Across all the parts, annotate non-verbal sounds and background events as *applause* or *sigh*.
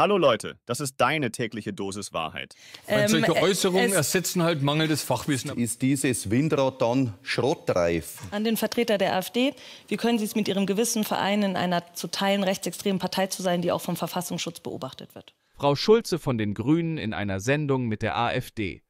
Hallo Leute, das ist deine tägliche Dosis Wahrheit. Ähm, solche äh, Äußerungen ersetzen halt mangelndes Fachwissen. Ist dieses Windrad dann schrottreif? An den Vertreter der AfD, wie können Sie es mit Ihrem Gewissen vereinen, in einer zu Teilen rechtsextremen Partei zu sein, die auch vom Verfassungsschutz beobachtet wird? Frau Schulze von den Grünen in einer Sendung mit der AfD.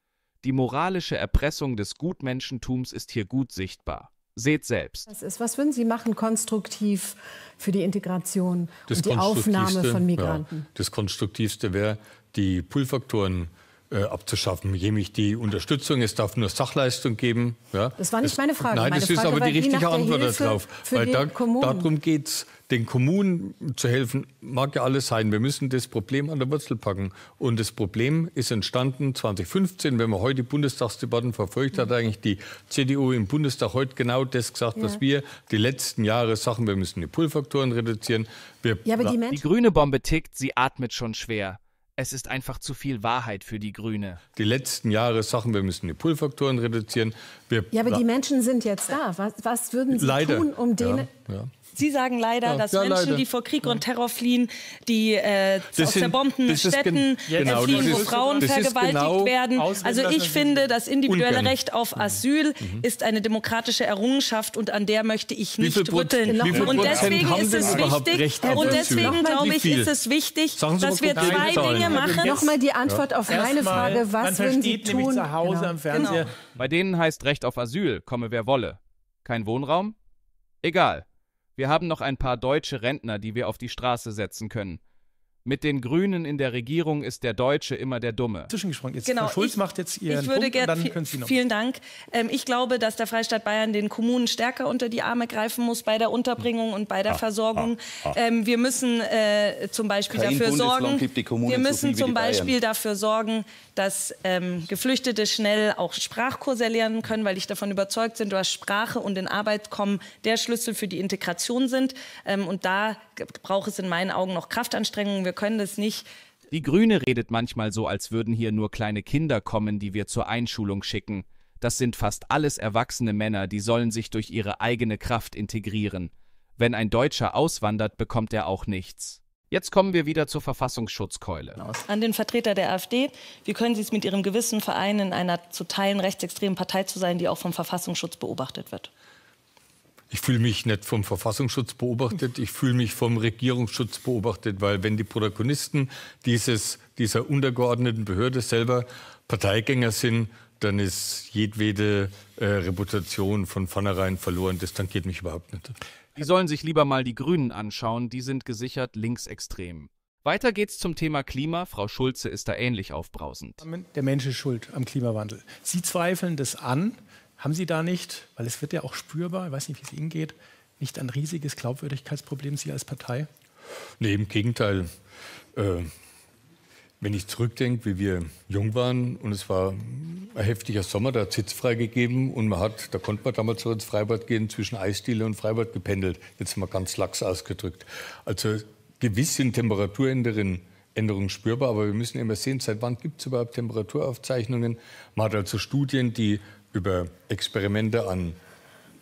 Die moralische Erpressung des Gutmenschentums ist hier gut sichtbar. Seht selbst. Das ist, was würden Sie machen konstruktiv für die Integration das und die Aufnahme von Migranten? Ja, das Konstruktivste wäre, die Pull-Faktoren äh, abzuschaffen, nämlich die Unterstützung. Es darf nur Sachleistung geben. Ja. Das war nicht es, meine Frage. Nein, meine das Frage ist aber die richtige Antwort darauf. Weil da, darum geht es, den Kommunen zu helfen, mag ja alles sein. Wir müssen das Problem an der Wurzel packen. Und das Problem ist entstanden 2015. Wenn man heute die Bundestagsdebatten verfolgt, hat eigentlich die CDU im Bundestag heute genau das gesagt, ja. was wir die letzten Jahre sagen. wir müssen die Pull-Faktoren reduzieren. Wir ja, aber die, die grüne Bombe tickt, sie atmet schon schwer. Es ist einfach zu viel Wahrheit für die Grüne. Die letzten Jahre Sachen, wir müssen die Pull-Faktoren reduzieren. Wir ja, aber die Menschen sind jetzt da. Was, was würden Sie Leider. tun, um denen... Ja, ja. Sie sagen leider, ja, dass ja, Menschen, leider. die vor Krieg und Terror fliehen, die äh, aus zerbombten Städten äh, genau, fliehen, wo Frauen vergewaltigt genau werden. Also ich finde, das individuelle ungern. Recht auf mhm. Asyl mhm. ist eine demokratische Errungenschaft und an der möchte ich nicht rütteln. Und deswegen ist es wichtig, und deswegen glaube ich, ist es wichtig, dass wir zwei sollen. Dinge machen. Nochmal die Antwort auf ja. meine Frage, was würden Sie tun? Zu Hause genau. am genau. Fernseher. Genau. Bei denen heißt Recht auf Asyl, komme wer wolle. Kein Wohnraum? Egal. Wir haben noch ein paar deutsche Rentner, die wir auf die Straße setzen können mit den Grünen in der Regierung ist der Deutsche immer der Dumme. Zwischengesprungen. Jetzt genau, Frau Schulz ich, macht jetzt ihren ich würde Punkt dann können Sie noch. Vielen Dank. Ähm, ich glaube, dass der Freistaat Bayern den Kommunen stärker unter die Arme greifen muss bei der Unterbringung und bei der ach, ah, Versorgung. Ach, ach. Ähm, wir müssen äh, zum Beispiel Kein dafür sorgen. wir müssen so zum Beispiel dafür sorgen, dass ähm, Geflüchtete schnell auch Sprachkurse lernen können, weil ich davon überzeugt bin, dass Sprache und in Arbeit kommen der Schlüssel für die Integration sind. Ähm, und da braucht es in meinen Augen noch Kraftanstrengungen wir können das nicht. Die Grüne redet manchmal so, als würden hier nur kleine Kinder kommen, die wir zur Einschulung schicken. Das sind fast alles erwachsene Männer, die sollen sich durch ihre eigene Kraft integrieren. Wenn ein Deutscher auswandert, bekommt er auch nichts. Jetzt kommen wir wieder zur Verfassungsschutzkeule. An den Vertreter der AfD. Wie können Sie es mit Ihrem Gewissen vereinen, in einer zu Teilen rechtsextremen Partei zu sein, die auch vom Verfassungsschutz beobachtet wird? Ich fühle mich nicht vom Verfassungsschutz beobachtet, ich fühle mich vom Regierungsschutz beobachtet, weil wenn die Protagonisten dieses, dieser untergeordneten Behörde selber Parteigänger sind, dann ist jedwede äh, Reputation von vornherein verloren. Das tankiert mich überhaupt nicht. Die sollen sich lieber mal die Grünen anschauen, die sind gesichert linksextrem. Weiter geht's zum Thema Klima. Frau Schulze ist da ähnlich aufbrausend. Der Mensch ist schuld am Klimawandel. Sie zweifeln das an. Haben Sie da nicht, weil es wird ja auch spürbar, ich weiß nicht, wie es Ihnen geht, nicht ein riesiges Glaubwürdigkeitsproblem, Sie als Partei? Nee, im Gegenteil. Äh, wenn ich zurückdenke, wie wir jung waren und es war ein heftiger Sommer, da hat Sitz freigegeben und man hat, da konnte man damals so ins Freibad gehen, zwischen Eisdiele und Freibad gependelt. Jetzt mal ganz lax ausgedrückt. Also gewiss sind Temperaturänderungen spürbar, aber wir müssen immer sehen, seit wann gibt es überhaupt Temperaturaufzeichnungen. Man hat also Studien, die über Experimente an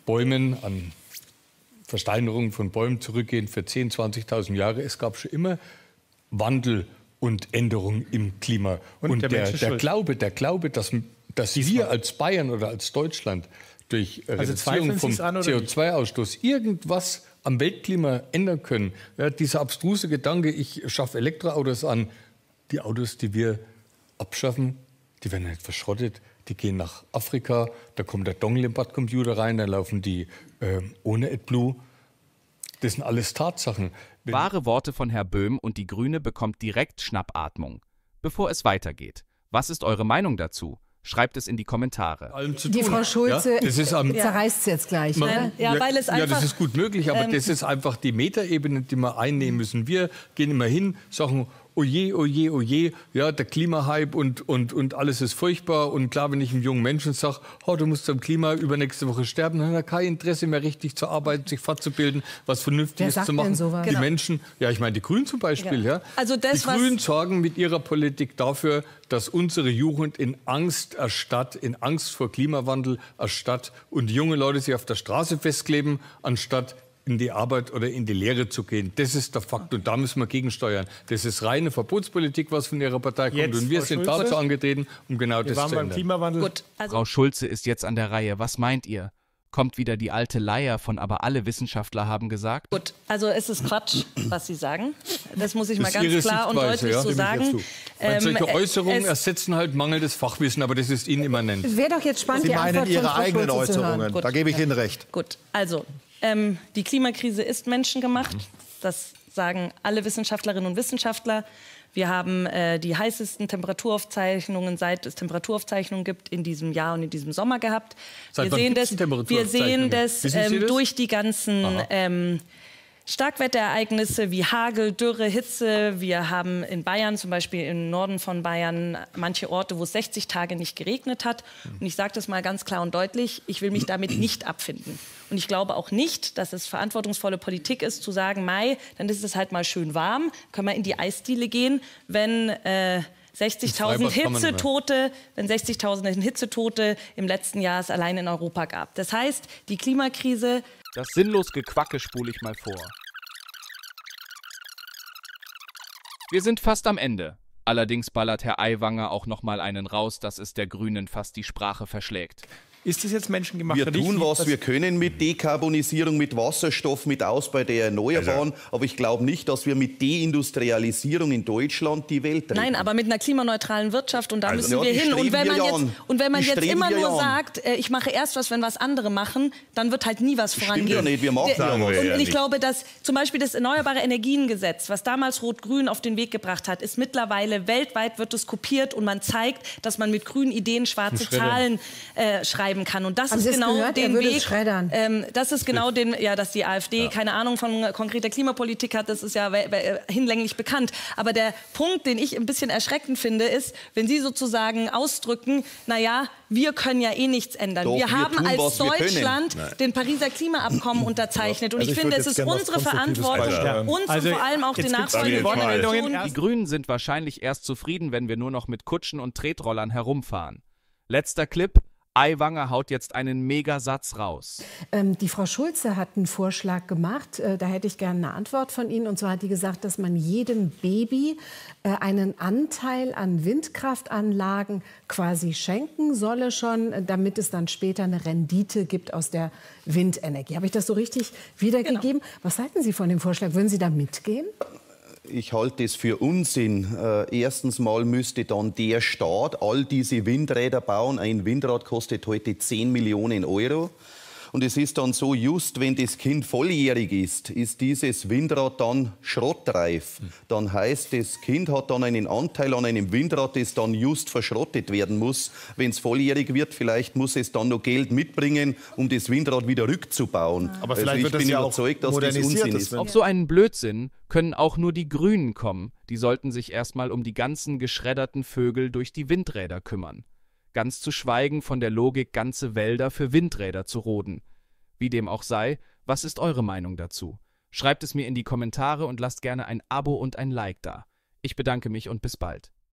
Bäumen, an Versteinerungen von Bäumen zurückgehen für 10.000, 20.000 Jahre. Es gab schon immer Wandel und Änderungen im Klima. Und, und der, der, der Glaube, der Glaube, dass, dass wir als Bayern oder als Deutschland durch also Reduzierung vom CO2-Ausstoß irgendwas am Weltklima ändern können. Ja, dieser abstruse Gedanke, ich schaffe Elektroautos an, die Autos, die wir abschaffen, die werden nicht halt verschrottet, die gehen nach Afrika, da kommt der Dongle-Bad-Computer rein, dann laufen die äh, ohne AdBlue. Das sind alles Tatsachen. Wenn Wahre Worte von Herr Böhm und die Grüne bekommt direkt Schnappatmung. Bevor es weitergeht, was ist eure Meinung dazu? Schreibt es in die Kommentare. die Frau Schulze ja? das ist, ähm, *laughs* zerreißt es jetzt gleich. Man, ne? ja, ja, weil es einfach, ja, das ist gut möglich, aber ähm, das ist einfach die Metaebene, die wir einnehmen müssen. Wir gehen immer hin, sagen, oje, oh oje, oh oje, oh ja, der Klimahype und, und, und alles ist furchtbar. Und klar, wenn ich einem jungen Menschen sage, oh, du musst am Klima übernächste Woche sterben, dann hat er kein Interesse mehr, richtig zu arbeiten, sich fortzubilden, was Vernünftiges zu machen. Die genau. Menschen, ja, ich meine, die Grünen zum Beispiel, ja. ja. Also das, die Grünen sorgen mit ihrer Politik dafür, dass unsere Jugend in Angst erstarrt, in Angst vor Klimawandel erstarrt und junge Leute sich auf der Straße festkleben, anstatt in die Arbeit oder in die Lehre zu gehen. Das ist der Fakt und da müssen wir gegensteuern. Das ist reine Verbotspolitik, was von Ihrer Partei kommt. Jetzt, und wir Frau sind Schulze? dazu angetreten, um genau wir das waren zu ändern. Beim Klimawandel. Gut, also Frau Schulze ist jetzt an der Reihe. Was meint ihr? Kommt wieder die alte Leier von, aber alle Wissenschaftler haben gesagt? Gut, also es ist Quatsch, was Sie sagen. Das muss ich das mal ganz klar und deutlich ja, so sagen. Ähm, solche äh, Äußerungen ersetzen halt mangelndes Fachwissen, aber das ist Ihnen immanent. Wäre doch jetzt spannend, Sie die meinen Antwort Ihre eigenen Äußerungen, da gebe ich Ihnen recht. Gut, also ähm, die Klimakrise ist menschengemacht. Das sagen alle Wissenschaftlerinnen und Wissenschaftler. Wir haben äh, die heißesten Temperaturaufzeichnungen, seit es Temperaturaufzeichnungen gibt, in diesem Jahr und in diesem Sommer gehabt. Seit wir sehen das, wir sehen das ähm, durch die ganzen ähm, Starkwetterereignisse wie Hagel, Dürre, Hitze. Wir haben in Bayern, zum Beispiel im Norden von Bayern, manche Orte, wo es 60 Tage nicht geregnet hat. Und ich sage das mal ganz klar und deutlich, ich will mich damit nicht abfinden. Und ich glaube auch nicht, dass es verantwortungsvolle Politik ist, zu sagen, Mai, dann ist es halt mal schön warm, können wir in die Eisdiele gehen, wenn... Äh, 60.000 Hitzetote, wenn 60.000 Hitzetote im letzten Jahr es allein in Europa gab. Das heißt, die Klimakrise. Das sinnlos Gequacke spule ich mal vor. Wir sind fast am Ende. Allerdings ballert Herr Aiwanger auch noch mal einen raus, dass es der Grünen fast die Sprache verschlägt. Ist das jetzt menschengemacht? Wir tun, was wir können mit Dekarbonisierung, mit Wasserstoff, mit Ausbau der Erneuerbaren. Also. Aber ich glaube nicht, dass wir mit Deindustrialisierung in Deutschland die Welt retten. Nein, aber mit einer klimaneutralen Wirtschaft und da also, müssen ja, wir hin. Und wenn man, jetzt, und wenn man jetzt immer nur sagt, äh, ich mache erst was, wenn was andere machen, dann wird halt nie was vorangehen. Stimmt ja nicht, wir machen ja Und ja ich nicht. glaube, dass zum Beispiel das Erneuerbare Energiengesetz, was damals Rot-Grün auf den Weg gebracht hat, ist mittlerweile weltweit wird es kopiert und man zeigt, dass man mit grünen Ideen schwarze Zahlen äh, schreiben schreiben kann. Und das Haben ist Sie genau gehört? den Weg. Ähm, das ist genau den, ja, dass die AfD ja. keine Ahnung von konkreter Klimapolitik hat, das ist ja hinlänglich bekannt. Aber der Punkt, den ich ein bisschen erschreckend finde, ist, wenn Sie sozusagen ausdrücken, naja, wir können ja eh nichts ändern. Doch, wir, wir haben als was, Deutschland den Pariser Klimaabkommen unterzeichnet. Und also ich, ich finde, es ist unsere Verantwortung, ja. uns also, und vor allem auch den Nachfolgenden. Die Grünen sind wahrscheinlich erst zufrieden, wenn wir nur noch mit Kutschen und Tretrollern herumfahren. Letzter Clip, Aiwanger haut jetzt einen Megasatz raus. Ähm, die Frau Schulze hat einen Vorschlag gemacht. Äh, da hätte ich gerne eine Antwort von Ihnen. Und zwar hat die gesagt, dass man jedem Baby äh, einen Anteil an Windkraftanlagen quasi schenken solle schon, äh, damit es dann später eine Rendite gibt aus der Windenergie. Habe ich das so richtig wiedergegeben? Genau. Was halten Sie von dem Vorschlag? Würden Sie da mitgehen? Ich halte es für Unsinn. Äh, erstens mal müsste dann der Staat all diese Windräder bauen. Ein Windrad kostet heute 10 Millionen Euro. Und es ist dann so, just wenn das Kind volljährig ist, ist dieses Windrad dann schrottreif. Hm. Dann heißt, das Kind hat dann einen Anteil an einem Windrad, das dann just verschrottet werden muss. Wenn es volljährig wird, vielleicht muss es dann noch Geld mitbringen, um das Windrad wieder rückzubauen. Ah. Aber also vielleicht ich wird bin ja überzeugt, dass das Unsinn ist. Auf so einen Blödsinn können auch nur die Grünen kommen. Die sollten sich erstmal um die ganzen geschredderten Vögel durch die Windräder kümmern ganz zu schweigen von der Logik, ganze Wälder für Windräder zu roden. Wie dem auch sei, was ist eure Meinung dazu? Schreibt es mir in die Kommentare und lasst gerne ein Abo und ein Like da. Ich bedanke mich und bis bald.